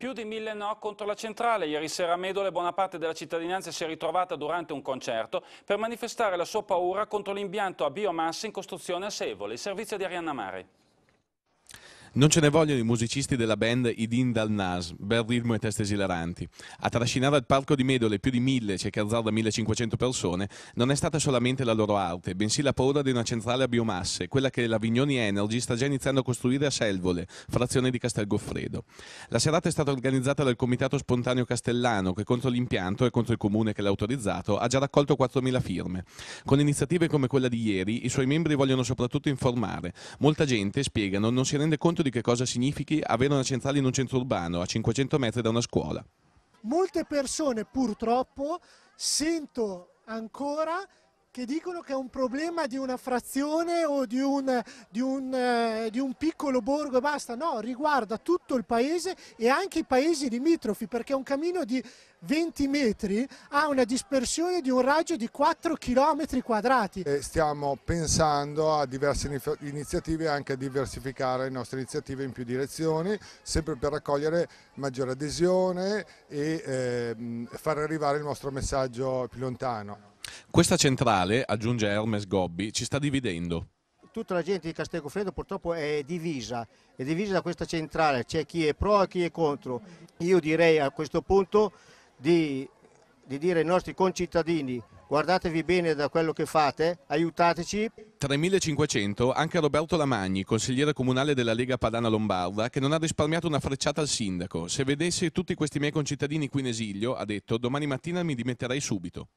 Più di mille no contro la centrale. Ieri sera a Medole buona parte della cittadinanza si è ritrovata durante un concerto per manifestare la sua paura contro l'impianto a biomassa in costruzione a Sevole, il servizio di Arianna Mare. Non ce ne vogliono i musicisti della band Idin dal Nas, bel ritmo e teste esilaranti. A trascinare al parco di Medole più di mille, cercazzar da 1500 persone, non è stata solamente la loro arte, bensì la paura di una centrale a biomasse, quella che la Vignoni Energy sta già iniziando a costruire a Selvole, frazione di Castelgoffredo. La serata è stata organizzata dal Comitato Spontaneo Castellano, che contro l'impianto e contro il comune che l'ha autorizzato ha già raccolto 4.000 firme. Con iniziative come quella di ieri, i suoi membri vogliono soprattutto informare. Molta gente, spiegano, non si rende conto conto di che cosa significhi avere una centrale in un centro urbano a 500 metri da una scuola. Molte persone purtroppo sento ancora che dicono che è un problema di una frazione o di un, di, un, eh, di un, piccolo borgo e basta, no, riguarda tutto il paese e anche i paesi limitrofi perché un cammino di 20 metri ha una dispersione di un raggio di 4 km quadrati. Stiamo pensando a diverse iniziative anche a diversificare le nostre iniziative in più direzioni, sempre per raccogliere maggiore adesione e eh, far arrivare il nostro messaggio più lontano. Questa centrale, aggiunge Hermes Gobbi, ci sta dividendo. Tutta la gente di Castelcofredo purtroppo è divisa, è divisa da questa centrale, c'è chi è pro e chi è contro. Io direi a questo punto di, di dire ai nostri concittadini guardatevi bene da quello che fate, aiutateci. 3.500 anche a Roberto Lamagni, consigliere comunale della Lega Padana Lombarda, che non ha risparmiato una frecciata al sindaco. Se vedessi tutti questi miei concittadini qui in esilio, ha detto, domani mattina mi dimetterei subito.